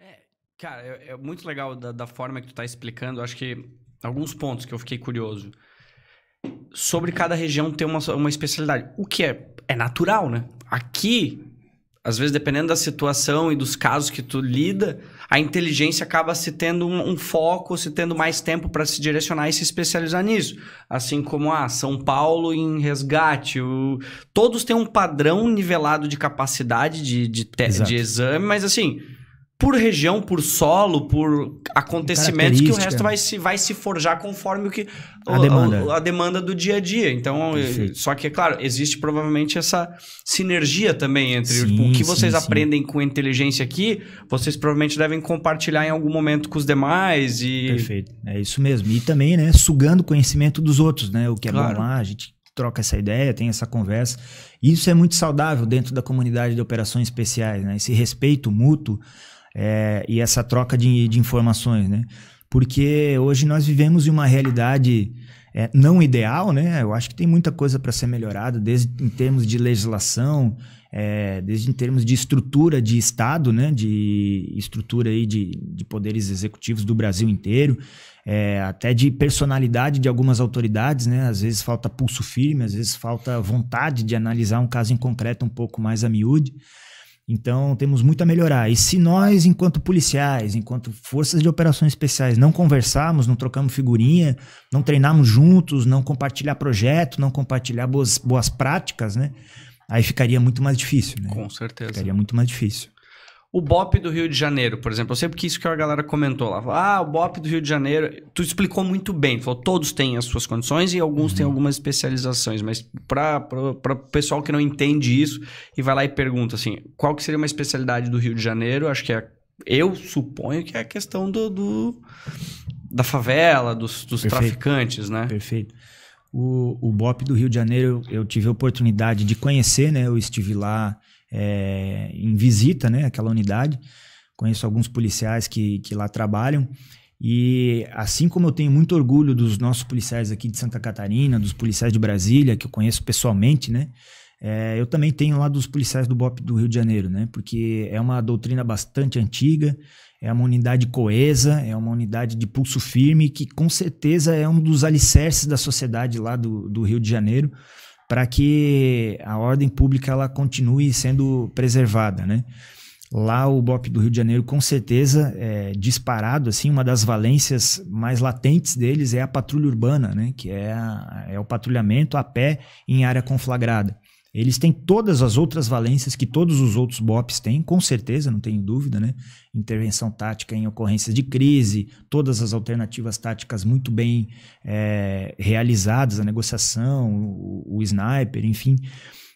É, cara, é, é muito legal da, da, forma que tu tá explicando. Acho que alguns pontos que eu fiquei curioso. Sobre cada região ter uma, uma especialidade. O que é, é natural, né? Aqui, às vezes, dependendo da situação e dos casos que tu lida, a inteligência acaba se tendo um, um foco, se tendo mais tempo para se direcionar e se especializar nisso. Assim como a ah, São Paulo em resgate. O... Todos têm um padrão nivelado de capacidade de, de, te... de exame, mas assim, por região, por solo, por acontecimentos que o resto vai se, vai se forjar conforme o que a, o, demanda. O, a demanda do dia a dia. Então, Perfeito. só que é claro, existe provavelmente essa sinergia também entre sim, o que vocês sim, aprendem com inteligência aqui, vocês provavelmente devem compartilhar em algum momento com os demais e Perfeito. É isso mesmo. E também, né, sugando conhecimento dos outros, né? O que é claro. bom lá, a gente troca essa ideia, tem essa conversa. Isso é muito saudável dentro da comunidade de operações especiais, né? Esse respeito mútuo é, e essa troca de, de informações, né? Porque hoje nós vivemos em uma realidade é, não ideal, né? Eu acho que tem muita coisa para ser melhorada, desde em termos de legislação, é, desde em termos de estrutura de Estado, né? De estrutura aí de, de poderes executivos do Brasil inteiro, é, até de personalidade de algumas autoridades, né? Às vezes falta pulso firme, às vezes falta vontade de analisar um caso em concreto um pouco mais a miúde. Então temos muito a melhorar. E se nós, enquanto policiais, enquanto forças de operações especiais, não conversarmos, não trocamos figurinha, não treinarmos juntos, não compartilhar projeto, não compartilhar boas, boas práticas, né? Aí ficaria muito mais difícil, né? Com certeza. Ficaria muito mais difícil o BOP do Rio de Janeiro, por exemplo. Eu sei porque isso que a galera comentou lá. ah, o BOP do Rio de Janeiro. Tu explicou muito bem. Tu falou, todos têm as suas condições e alguns uhum. têm algumas especializações. Mas para o pessoal que não entende isso e vai lá e pergunta assim, qual que seria uma especialidade do Rio de Janeiro? Acho que é... Eu suponho que é a questão do... do da favela, dos, dos traficantes, né? Perfeito. O, o BOP do Rio de Janeiro, eu, eu tive a oportunidade de conhecer, né? Eu estive lá é, em visita, né, aquela unidade. Conheço alguns policiais que, que lá trabalham. E assim como eu tenho muito orgulho dos nossos policiais aqui de Santa Catarina, dos policiais de Brasília, que eu conheço pessoalmente, né? É, eu também tenho lá dos policiais do BOP do Rio de Janeiro, né? Porque é uma doutrina bastante antiga, é uma unidade coesa, é uma unidade de pulso firme, que com certeza é um dos alicerces da sociedade lá do, do Rio de Janeiro para que a ordem pública ela continue sendo preservada, né? Lá o BOP do Rio de Janeiro, com certeza, é disparado, assim, uma das valências mais latentes deles é a patrulha urbana, né? Que é, a, é o patrulhamento a pé em área conflagrada. Eles têm todas as outras valências que todos os outros BOPs têm, com certeza, não tenho dúvida, né? Intervenção tática em ocorrências de crise, todas as alternativas táticas muito bem é, realizadas, a negociação, o, o sniper, enfim,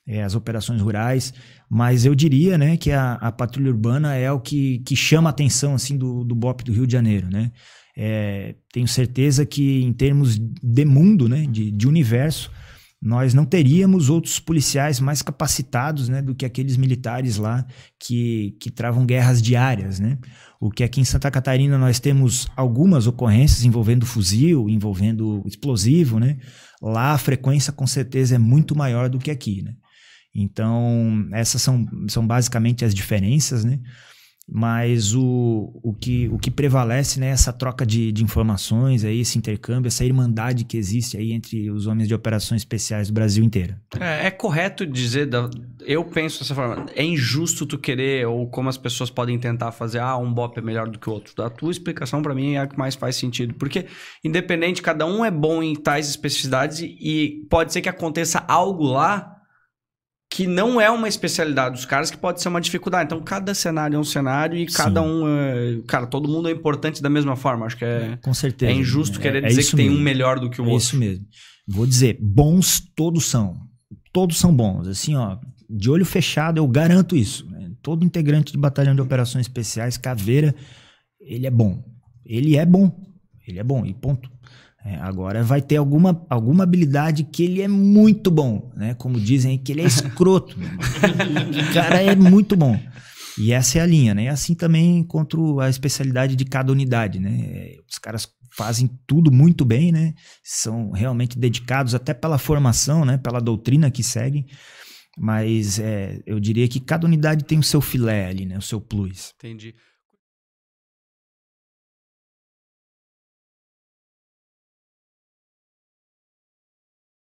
é, as operações rurais. Mas eu diria, né, que a, a patrulha urbana é o que, que chama a atenção, assim, do, do BOP do Rio de Janeiro, né? É, tenho certeza que em termos de mundo, né, de, de universo, nós não teríamos outros policiais mais capacitados né, do que aqueles militares lá que, que travam guerras diárias. Né? O que aqui em Santa Catarina nós temos algumas ocorrências envolvendo fuzil, envolvendo explosivo, né? lá a frequência com certeza é muito maior do que aqui. Né? Então, essas são, são basicamente as diferenças. Né? Mas o, o, que, o que prevalece, né, essa troca de, de informações aí, esse intercâmbio, essa irmandade que existe aí entre os homens de operações especiais do Brasil inteiro. É, é correto dizer, da, eu penso dessa forma, é injusto tu querer, ou como as pessoas podem tentar fazer, ah, um BOP é melhor do que o outro. A tua explicação para mim é a que mais faz sentido, porque independente, cada um é bom em tais especificidades e, e pode ser que aconteça algo lá que não é uma especialidade dos caras, que pode ser uma dificuldade. Então, cada cenário é um cenário e cada um. É... Cara, todo mundo é importante da mesma forma. Acho que é. Com certeza. É injusto é, querer é dizer que mesmo. tem um melhor do que o é outro. É isso mesmo. Vou dizer, bons todos são. Todos são bons. Assim, ó, de olho fechado, eu garanto isso. Né? Todo integrante de batalhão de operações especiais, caveira, ele é bom. Ele é bom. Ele é bom, e ponto. É, agora vai ter alguma, alguma habilidade que ele é muito bom, né? Como dizem que ele é escroto. o cara é muito bom. E essa é a linha, né? Assim também encontro a especialidade de cada unidade, né? É, os caras fazem tudo muito bem, né? São realmente dedicados até pela formação, né? Pela doutrina que seguem. Mas é, eu diria que cada unidade tem o seu filé ali, né? O seu plus. Entendi.